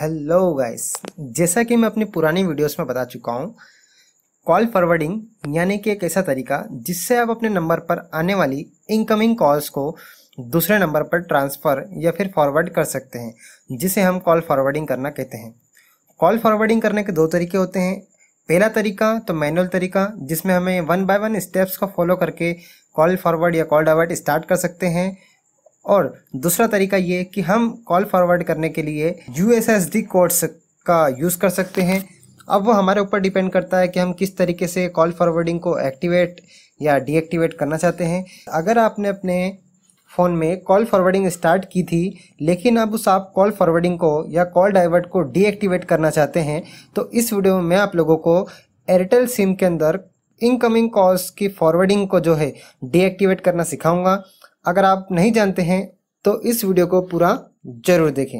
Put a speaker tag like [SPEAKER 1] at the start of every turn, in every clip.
[SPEAKER 1] hello guys जैसा कि मैं अपनी पुरानी वीडियोस में बता चुका हूँ कॉल फॉरवर्डिंग यानी कि एक ऐसा तरीका जिससे आप अपने नंबर पर आने वाली इनकमिंग कॉल्स को दूसरे नंबर पर ट्रांसफ़र या फिर फॉरवर्ड कर सकते हैं जिसे हम कॉल फॉरवर्डिंग करना कहते हैं कॉल फॉरवर्डिंग करने के दो तरीके होते हैं पहला तरीका तो मैनुअल तरीका जिसमें हमें वन बाय वन स्टेप्स को फॉलो करके कॉल फॉरवर्ड या कॉल डाइवर्ट स्टार्ट कर सकते हैं और दूसरा तरीका ये कि हम कॉल फॉरवर्ड करने के लिए U S S D codes का यूज़ कर सकते हैं अब वो हमारे ऊपर डिपेंड करता है कि हम किस तरीके से कॉल फॉरवर्डिंग को एक्टिवेट या डीएक्टिवेट करना चाहते हैं अगर आपने अपने फ़ोन में कॉल फॉरवर्डिंग स्टार्ट की थी लेकिन अब उस आप कॉल फॉरवर्डिंग को या कॉल डाइवर्ट को डीएक्टिवेट करना चाहते हैं तो इस वीडियो में मैं आप लोगों को एयरटेल सिम के अंदर इनकमिंग कॉल्स की फॉरवर्डिंग को जो है डीएक्टिवेट करना सिखाऊंगा अगर आप नहीं जानते हैं तो इस वीडियो को पूरा ज़रूर देखें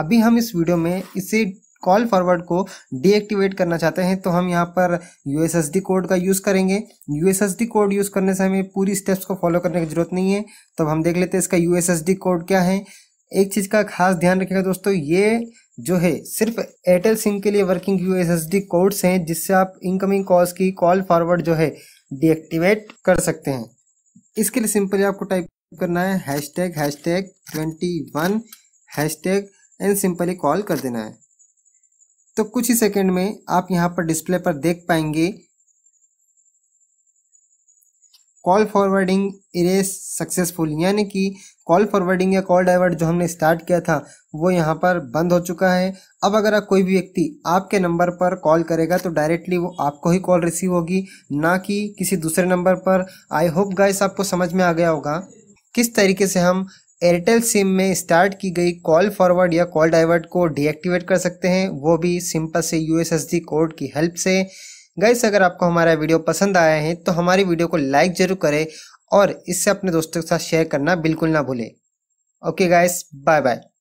[SPEAKER 1] अभी हम इस वीडियो में इसे कॉल फॉरवर्ड को डीएक्टिवेट करना चाहते हैं तो हम यहाँ पर यू कोड का यूज़ करेंगे यू कोड यूज़ करने से हमें पूरी स्टेप्स को फॉलो करने की ज़रूरत नहीं है तब हम देख लेते हैं इसका यू कोड क्या है एक चीज़ का खास ध्यान रखिएगा दोस्तों ये जो है सिर्फ एयरटेल सिम के लिए वर्किंग यू एस कोड्स हैं जिससे आप इनकमिंग कॉल्स की कॉल फॉरवर्ड जो है डीएक्टिवेट कर सकते हैं इसके लिए सिंपली आपको टाइप करना है hash tag hash tag twenty one hash tag and simply call कर देना है तो कुछ ही सेकेंड में आप यहाँ पर डिस्प्ले पर देख पाएंगे कॉल फॉरवर्डिंग इरेस सक्सेसफुल यानी कि कॉल फॉरवर्डिंग या कॉल डाइवर्ट जो हमने स्टार्ट किया था वो यहाँ पर बंद हो चुका है अब अगर कोई भी व्यक्ति आपके नंबर पर कॉल करेगा तो डायरेक्टली वो आपको ही कॉल रिसीव होगी ना कि किसी दूसरे नंबर पर आई होप गाइस आपको समझ में आ गया होगा किस तरीके से हम एयरटेल सिम में स्टार्ट की गई कॉल फॉरवर्ड या कॉल डाइवर्ट को डीएक्टिवेट कर सकते हैं वो भी सिंपल से यू कोड की हेल्प से गाइस अगर आपको हमारा वीडियो पसंद आया है तो हमारी वीडियो को लाइक जरूर करें और इससे अपने दोस्तों के साथ शेयर करना बिल्कुल ना भूलें ओके गाइस बाय बाय